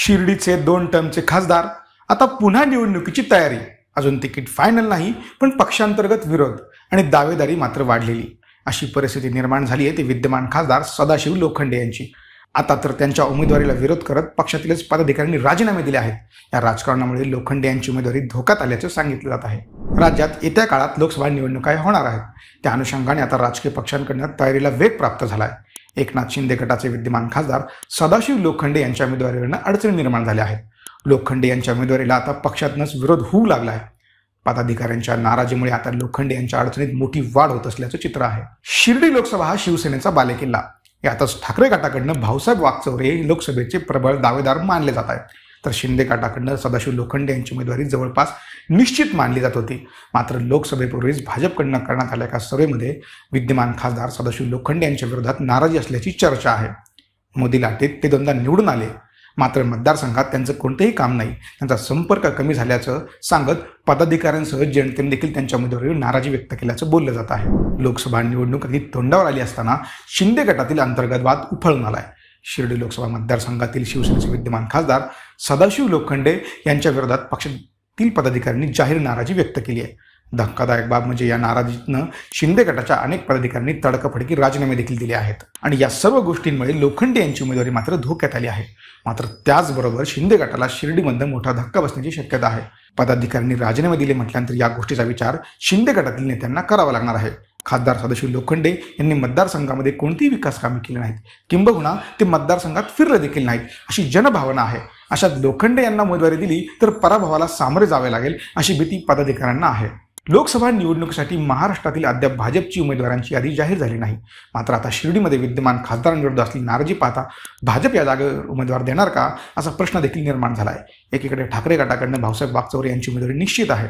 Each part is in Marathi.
शिर्डीचे दोन टर्मचे खासदार आता पुन्हा निवडणुकीची तयारी अजून तिकीट फायनल नाही पण पक्षांतर्गत विरोध आणि दावेदारी मात्र वाढलेली अशी परिस्थिती निर्माण झाली आहे ती विद्यमान खासदार सदाशिव लोखंडे यांची आता तर त्यांच्या उमेदवारीला विरोध करत पक्षातीलच पदाधिकाऱ्यांनी राजीनामे दिले आहेत या राजकारणामुळे लोखंडे यांची उमेदवारी धोक्यात आल्याचं सांगितलं जात आहे राज्यात येत्या काळात लोकसभा निवडणुका होणार आहेत त्या अनुषंगाने आता राजकीय पक्षांकडनं तयारीला वेग प्राप्त झाला आहे एकनाथ शिंदे गटाचे विद्यमान खासदार सदाशिव लोखंडे यांच्या उमेदवारीवरनं अडचणी निर्माण झाल्या आहेत लोखंडे यांच्या उमेदवारीला आता पक्षातनंच विरोध होऊ लागला आहे पदाधिकाऱ्यांच्या नाराजीमुळे आता लोखंडे यांच्या अडचणीत मोठी वाढ होत असल्याचं चित्र आहे शिर्डी लोकसभा हा शिवसेनेचा बालेकिल्ला यातच ठाकरे गटाकडनं भाऊसाहेब वागचौरे लोकसभेचे प्रबळ दावेदार मानले जात आहेत तर शिंदे गटाकडनं सदाशिव लोखंडे यांची उमेदवारी जवळपास निश्चित मानली जात होती मात्र लोकसभेपूर्वीच भाजपकडनं करण्यात आल्या एका सभेमध्ये विद्यमान खासदार सदाशिव लोखंडे यांच्या विरोधात नाराजी असल्याची चर्चा आहे मोदी लाटेत ते दोनदा निवडून आले मात्र मतदारसंघात त्यांचं कोणतंही काम नाही त्यांचा संपर्क कमी झाल्याचं सांगत पदाधिकाऱ्यांसह जनतेने देखील त्यांच्या उमेदवारीवर नाराजी व्यक्त केल्याचं बोललं जात आहे लोकसभा निवडणूक अगदी तोंडावर आली असताना शिंदे गटातील अंतर्गत वाद उफळून आला आहे शिर्डी लोकसभा मतदारसंघातील शिवसेनेचे विद्यमान खासदार सदाशिव लोखंडे यांच्या विरोधात पक्षातील पदाधिकाऱ्यांनी जाहीर नाराजी व्यक्त केली आहे धक्कादायक बाब म्हणजे या नाराजीतनं शिंदे गटाच्या अनेक पदाधिकाऱ्यांनी तडकफडकी राजीनामे देखील दिले आहेत आणि या सर्व गोष्टींमुळे लोखंडे यांची उमेदवारी मात्र धोक्यात आली आहे मात्र त्याचबरोबर शिंदे गटाला शिर्डीमध्ये मोठा धक्का बसण्याची शक्यता आहे पदाधिकाऱ्यांनी राजीनामे दिले म्हटल्यानंतर या गोष्टीचा विचार शिंदे गटातील नेत्यांना करावा लागणार आहे खासदार सदाशिव लोखंडे यांनी मतदारसंघामध्ये कोणतीही विकास कामे केली नाहीत किंबहुना ते मतदारसंघात फिरले देखील नाहीत अशी जनभावना आहे अशात लोखंडे यांना उमेदवारी दिली तर पराभवाला सामोरे जावे लागेल अशी भीती पदाधिकाऱ्यांना आहे लोकसभा निवडणुकीसाठी महाराष्ट्रातील अद्याप भाजपची उमेदवारांची यादी जाहीर झाली नाही मात्र आता शिर्डीमध्ये विद्यमान खासदारांविरुद्ध असली नाराजी पाहता भाजप या जागेवर उमेदवार देणार का असा प्रश्न देखील निर्माण झाला आहे एकीकडे ठाकरे गटाकडनं भाऊसाहेब वागचौरे यांची उमेदवारी निश्चित आहे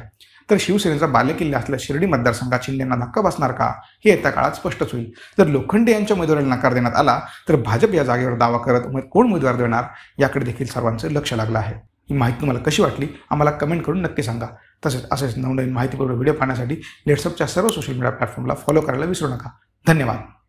तर शिवसेनेचा बालेकिल्ले असल्या शिर्डी मतदारसंघात शिंदेना धक्का बसणार का हे येत्या काळात स्पष्टच होईल जर लोखंडे यांच्या उमेदवाराला नकार देण्यात आला तर भाजप या जागेवर दावा करत उमेद कोण उमेदवार देणार याकडे देखील सर्वांचं लक्ष लागलं आहे ही माहिती तुम्हाला कशी वाटली आम्हाला कमेंट करून नक्की सांगा तसेच असेच नवनवीन माहितीपूर्व व्हिडिओ पाहण्यासाठी लेट्सअपच्या सर्व सोशल मीडिया प्लॅटफॉर्मला फॉलो करायला विसरू नका धन्यवाद